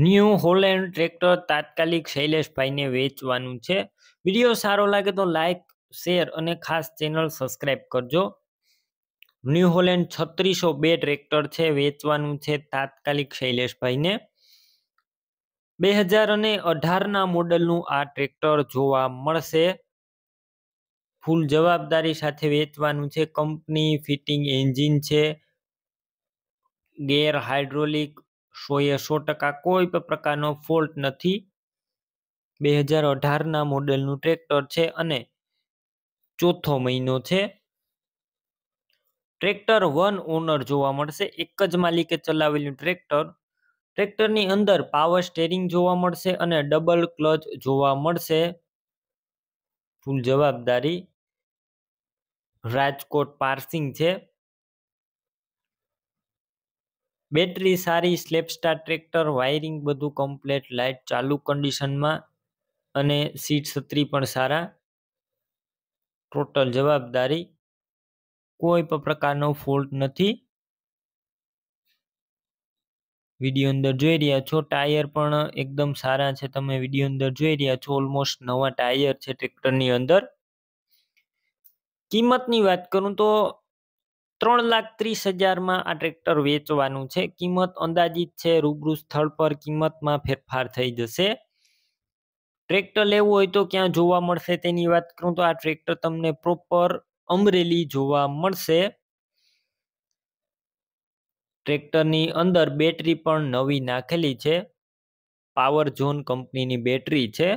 new Holland tractor તાત્કાલિક શૈલેષભાઈને વેચવાનું છે વિડીયો સારો લાગે તો લાઇક શેર અને ખાસ ચેનલ સબસ્ક્રાઇબ કરજો ન્યૂ હોલેન્ડ છત્રીસો બે ટ્રેક્ટર છે વેચવાનું છે તાત્કાલિક શૈલેષભાઈને બે હજાર અને અઢારના મોડલનું આ ટ્રેક્ટર જોવા મળશે ફૂલ જવાબદારી સાથે વેચવાનું છે કંપની ફિટિંગ એન્જિન છે ગેર હાઇડ્રોલિક સોએ સો ટકા કોઈ પણ પ્રકારનો ફોલ્ટ નથી બે હજાર અઢારના મોડેલનું ટ્રેક્ટર છે અને ચોથો મહિનો છે ટ્રેક્ટર વન ઓનર જોવા મળશે એક જ માલિકે ચલાવેલું ટ્રેક્ટર ટ્રેક્ટરની અંદર પાવર સ્ટેરિંગ જોવા મળશે અને ડબલ ક્લચ જોવા મળશે ફૂલ જવાબદારી રાજકોટ પાર્સિંગ છે બેટરી સારી સ્લેપસ્ટાર ટ્રેક્ટર વાયરિંગ બધું કમ્પ્લેટ લાઇટ ચાલુ કન્ડિશનમાં અને સીટ છત્રી પણ સારા ટોટલ જવાબદારી કોઈ પણ પ્રકારનો ફોલ્ટ નથી વિડીયો અંદર જોઈ રહ્યા છો ટાયર પણ એકદમ સારા છે તમે વિડીયો અંદર જોઈ રહ્યા છો ઓલમોસ્ટ નવા ટાયર છે ટ્રેક્ટરની અંદર કિંમતની વાત કરું તો ત્રણ લાખ ત્રીસ હજારમાં આ ટ્રેક્ટર વેચવાનું છે કિંમત અંદાજિત છે રૂબરૂ સ્થળ પર કિંમતમાં ફેરફાર થઈ જશે ટ્રેક્ટર લેવું હોય તો ક્યાં જોવા મળશે તેની વાત કરું તો આ ટ્રેક્ટર તમને પ્રોપર અમરેલી જોવા મળશે ટ્રેક્ટરની અંદર બેટરી પણ નવી નાખેલી છે પાવર ઝોન કંપનીની બેટરી છે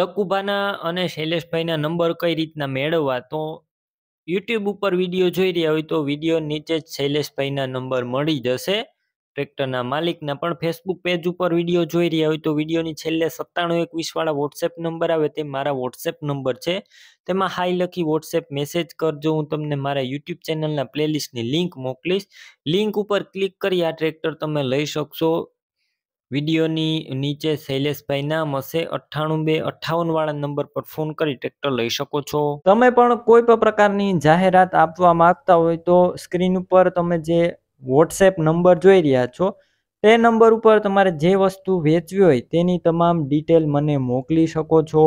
લકુભાના અને શૈલેષભાઈના નંબર કઈ રીતના મેળવવા તો યુટ્યુબ ઉપર વિડીયો જોઈ રહ્યા હોય તો વિડીયો નીચે જ શૈલેષભાઈના નંબર મળી જશે ટ્રેક્ટરના માલિકના પણ ફેસબુક પેજ ઉપર વિડીયો જોઈ રહ્યા હોય તો વિડીયોની છેલ્લે સત્તાણું એકવીસવાળા વોટ્સએપ નંબર આવે તે મારા વોટ્સએપ નંબર છે તેમાં હાઈ લખી વોટ્સએપ મેસેજ કરજો હું તમને મારા યુટ્યુબ ચેનલના પ્લેલિસ્ટની લિંક મોકલીશ લિંક ઉપર ક્લિક કરી આ ટ્રેક્ટર તમે લઈ શકશો વિડીયોની નીચે શૈલેષભાઈ નામ હશે અઠ્ઠાણું બે અઠ્ઠાવન વાળા નંબર પર ફોન કરી ટ્રેક્ટર લઈ શકો છો તમે પણ કોઈ પણ પ્રકારની જાહેરાત આપવા માંગતા હોય તો સ્ક્રીન ઉપર તમે જે વોટ્સએપ નંબર જોઈ રહ્યા છો તે નંબર ઉપર તમારે જે વસ્તુ વેચવી હોય તેની તમામ ડિટેલ મને મોકલી શકો છો